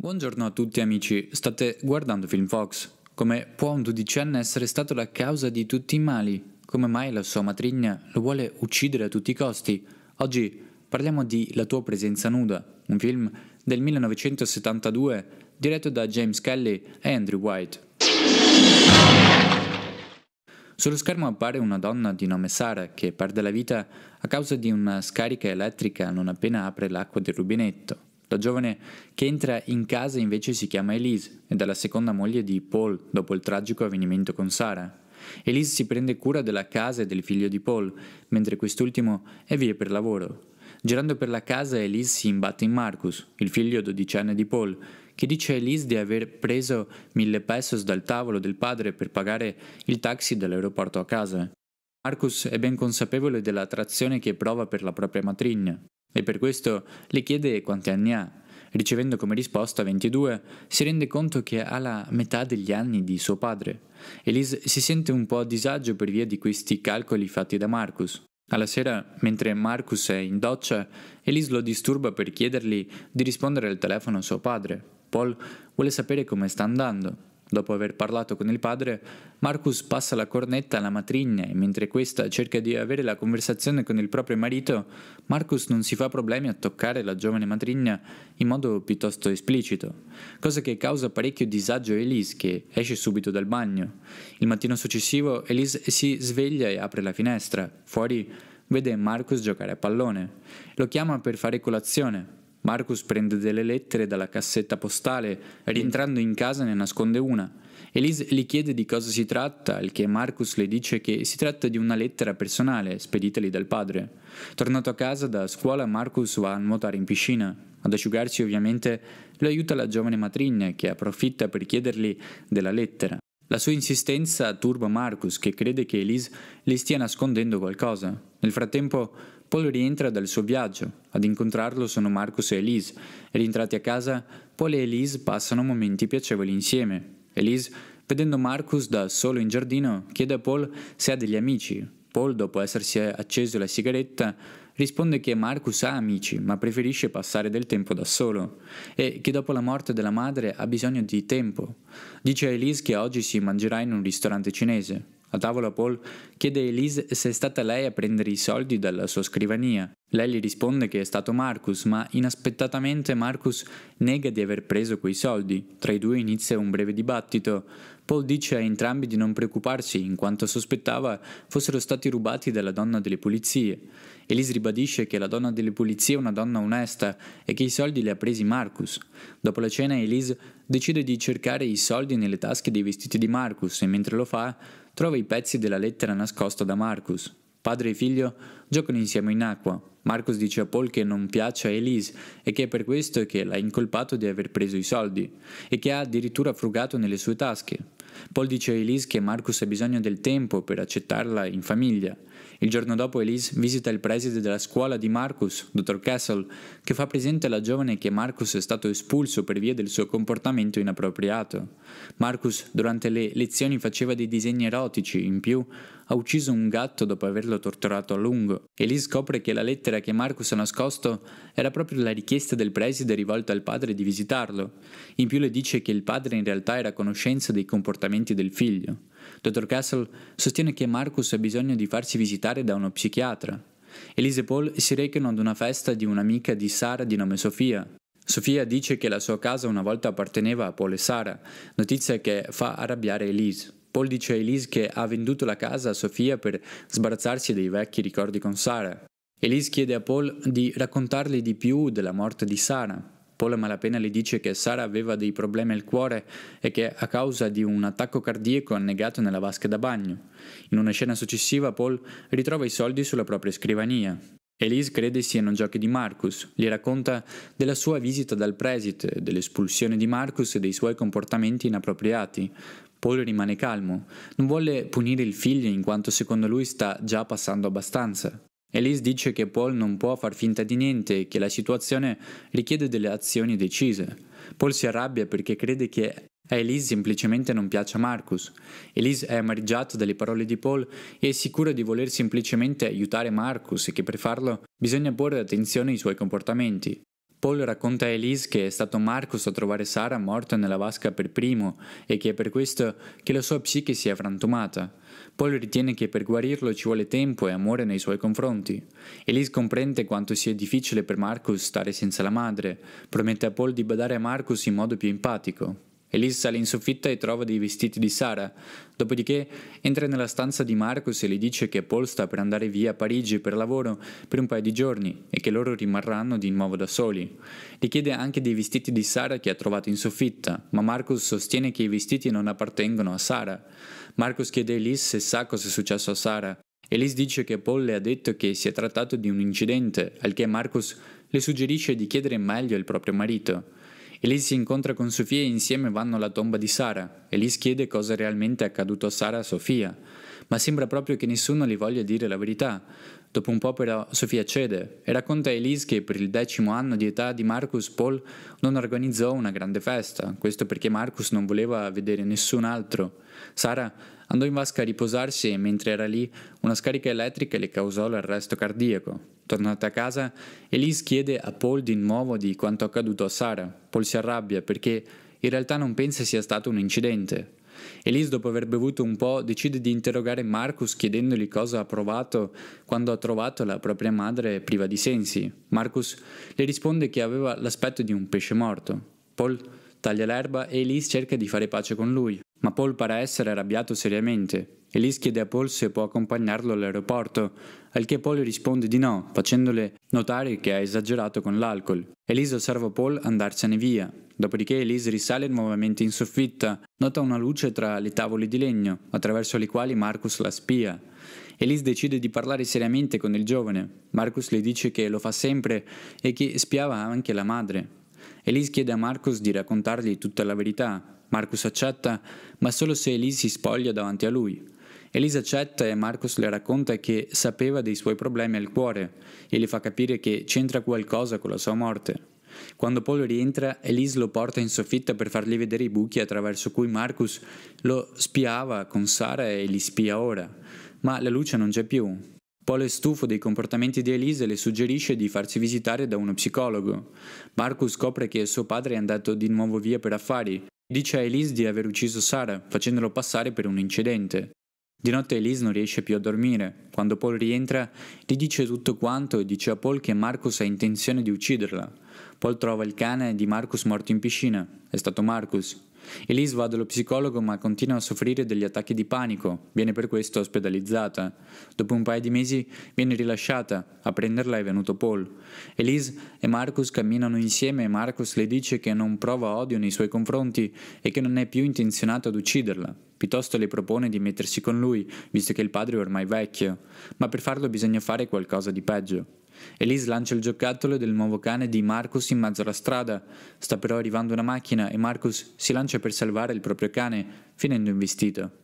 Buongiorno a tutti amici, state guardando Film Fox. Come può un dodicenne essere stato la causa di tutti i mali? Come mai la sua matrigna lo vuole uccidere a tutti i costi? Oggi parliamo di La tua presenza nuda, un film del 1972 diretto da James Kelly e Andrew White. Sullo schermo appare una donna di nome Sara che perde la vita a causa di una scarica elettrica non appena apre l'acqua del rubinetto. La giovane che entra in casa invece si chiama Elise ed è la seconda moglie di Paul dopo il tragico avvenimento con Sara. Elise si prende cura della casa e del figlio di Paul, mentre quest'ultimo è via per lavoro. Girando per la casa, Elise si imbatte in Marcus, il figlio dodicenne di Paul, che dice a Elise di aver preso mille pesos dal tavolo del padre per pagare il taxi dall'aeroporto a casa. Marcus è ben consapevole dell'attrazione che prova per la propria matrigna, e per questo le chiede quanti anni ha. Ricevendo come risposta 22, si rende conto che ha la metà degli anni di suo padre. Elise si sente un po' a disagio per via di questi calcoli fatti da Marcus. Alla sera, mentre Marcus è in doccia, Elise lo disturba per chiedergli di rispondere al telefono a suo padre. Paul vuole sapere come sta andando. Dopo aver parlato con il padre, Marcus passa la cornetta alla matrigna e mentre questa cerca di avere la conversazione con il proprio marito, Marcus non si fa problemi a toccare la giovane matrigna in modo piuttosto esplicito, cosa che causa parecchio disagio a Elise che esce subito dal bagno. Il mattino successivo Elise si sveglia e apre la finestra. Fuori vede Marcus giocare a pallone. Lo chiama per fare colazione. Marcus prende delle lettere dalla cassetta postale, rientrando in casa ne nasconde una. Elise gli chiede di cosa si tratta, al che Marcus le dice che si tratta di una lettera personale, speditali dal padre. Tornato a casa da scuola, Marcus va a nuotare in piscina. Ad asciugarsi ovviamente lo aiuta la giovane matrigna, che approfitta per chiedergli della lettera. La sua insistenza turba Marcus, che crede che Elise le stia nascondendo qualcosa. Nel frattempo Paul rientra dal suo viaggio, ad incontrarlo sono Marcus e Elise, rientrati a casa, Paul e Elise passano momenti piacevoli insieme. Elise, vedendo Marcus da solo in giardino, chiede a Paul se ha degli amici. Paul, dopo essersi acceso la sigaretta, risponde che Marcus ha amici, ma preferisce passare del tempo da solo e che dopo la morte della madre ha bisogno di tempo. Dice a Elise che oggi si mangerà in un ristorante cinese. A tavola Paul chiede a Elise se è stata lei a prendere i soldi dalla sua scrivania. Lei gli risponde che è stato Marcus, ma inaspettatamente Marcus nega di aver preso quei soldi. Tra i due inizia un breve dibattito. Paul dice a entrambi di non preoccuparsi, in quanto sospettava fossero stati rubati dalla donna delle pulizie. Elise ribadisce che la donna delle pulizie è una donna onesta e che i soldi li ha presi Marcus. Dopo la cena Elise decide di cercare i soldi nelle tasche dei vestiti di Marcus e mentre lo fa trova i pezzi della lettera nascosta da Marcus. Padre e figlio giocano insieme in acqua. Marcus dice a Paul che non piace a Elise e che è per questo che l'ha incolpato di aver preso i soldi e che ha addirittura frugato nelle sue tasche. Paul dice a Elise che Marcus ha bisogno del tempo per accettarla in famiglia. Il giorno dopo Elise visita il preside della scuola di Marcus, dottor Castle, che fa presente alla giovane che Marcus è stato espulso per via del suo comportamento inappropriato. Marcus durante le lezioni faceva dei disegni erotici, in più ha ucciso un gatto dopo averlo torturato a lungo. Elise scopre che la lettera che Marcus ha nascosto era proprio la richiesta del preside rivolta al padre di visitarlo. In più le dice che il padre in realtà era a conoscenza dei comportamenti comportamenti del figlio. Dr. Castle sostiene che Marcus ha bisogno di farsi visitare da uno psichiatra. Elise e Paul si recano ad una festa di un'amica di Sara di nome Sofia. Sofia dice che la sua casa una volta apparteneva a Paul e Sara, notizia che fa arrabbiare Elise. Paul dice a Elise che ha venduto la casa a Sofia per sbarazzarsi dei vecchi ricordi con Sara. Elise chiede a Paul di raccontarle di più della morte di Sara. Paul a Malapena le dice che Sara aveva dei problemi al cuore e che a causa di un attacco cardiaco ha negato nella vasca da bagno. In una scena successiva Paul ritrova i soldi sulla propria scrivania. Elise crede siano giochi di Marcus, gli racconta della sua visita dal preside, dell'espulsione di Marcus e dei suoi comportamenti inappropriati. Paul rimane calmo, non vuole punire il figlio in quanto secondo lui sta già passando abbastanza. Elise dice che Paul non può far finta di niente e che la situazione richiede delle azioni decise. Paul si arrabbia perché crede che a Elise semplicemente non piaccia Marcus. Elise è amareggiata dalle parole di Paul e è sicura di voler semplicemente aiutare Marcus e che per farlo bisogna porre attenzione ai suoi comportamenti. Paul racconta a Elise che è stato Marcus a trovare Sara morta nella vasca per primo e che è per questo che la sua psiche si è frantumata. Paul ritiene che per guarirlo ci vuole tempo e amore nei suoi confronti. Elise comprende quanto sia difficile per Marcus stare senza la madre, promette a Paul di badare a Marcus in modo più empatico. Elise sale in soffitta e trova dei vestiti di Sara. Dopodiché entra nella stanza di Marcus e le dice che Paul sta per andare via a Parigi per lavoro per un paio di giorni e che loro rimarranno di nuovo da soli. Le chiede anche dei vestiti di Sara che ha trovato in soffitta, ma Marcus sostiene che i vestiti non appartengono a Sara. Marcus chiede a Elise se sa cosa è successo a Sara. Elise dice che Paul le ha detto che si è trattato di un incidente, al che Marcus le suggerisce di chiedere meglio il proprio marito. Elise si incontra con Sofia e insieme vanno alla tomba di Sara. Elise chiede cosa realmente è accaduto a Sara e a Sofia, ma sembra proprio che nessuno gli voglia dire la verità. Dopo un po' però Sofia cede e racconta a Elise che per il decimo anno di età di Marcus Paul non organizzò una grande festa, questo perché Marcus non voleva vedere nessun altro. Sara Andò in vasca a riposarsi e mentre era lì una scarica elettrica le causò l'arresto cardiaco. Tornata a casa, Elise chiede a Paul di nuovo di quanto accaduto a Sara. Paul si arrabbia perché in realtà non pensa sia stato un incidente. Elise, dopo aver bevuto un po', decide di interrogare Marcus chiedendogli cosa ha provato quando ha trovato la propria madre priva di sensi. Marcus le risponde che aveva l'aspetto di un pesce morto. Paul taglia l'erba e Elise cerca di fare pace con lui ma Paul pare essere arrabbiato seriamente Elise chiede a Paul se può accompagnarlo all'aeroporto, al che Paul risponde di no, facendole notare che ha esagerato con l'alcol. Elise osserva Paul andarsene via, dopodiché Elise risale nuovamente in soffitta, nota una luce tra le tavole di legno, attraverso le quali Marcus la spia. Elise decide di parlare seriamente con il giovane, Marcus le dice che lo fa sempre e che spiava anche la madre. Elise chiede a Marcus di raccontargli tutta la verità, Marcus accetta, ma solo se Elise si spoglia davanti a lui. Elise accetta e Marcus le racconta che sapeva dei suoi problemi al cuore e le fa capire che c'entra qualcosa con la sua morte. Quando Paul rientra, Elise lo porta in soffitta per fargli vedere i buchi attraverso cui Marcus lo spiava con Sara e li spia ora, ma la luce non c'è più. Paul è stufo dei comportamenti di Elise e le suggerisce di farsi visitare da uno psicologo. Marcus scopre che suo padre è andato di nuovo via per affari Dice a Elise di aver ucciso Sara, facendolo passare per un incidente. Di notte Elise non riesce più a dormire. Quando Paul rientra, gli dice tutto quanto e dice a Paul che Marcus ha intenzione di ucciderla. Paul trova il cane di Marcus morto in piscina. È stato Marcus, Elise va dallo psicologo ma continua a soffrire degli attacchi di panico, viene per questo ospedalizzata. Dopo un paio di mesi viene rilasciata, a prenderla è venuto Paul. Elise e Marcus camminano insieme e Marcus le dice che non prova odio nei suoi confronti e che non è più intenzionato ad ucciderla. Piuttosto le propone di mettersi con lui, visto che il padre è ormai vecchio, ma per farlo bisogna fare qualcosa di peggio. Elise lancia il giocattolo del nuovo cane di Marcus in mezzo alla strada. Sta però arrivando una macchina e Marcus si lancia per salvare il proprio cane, finendo investito.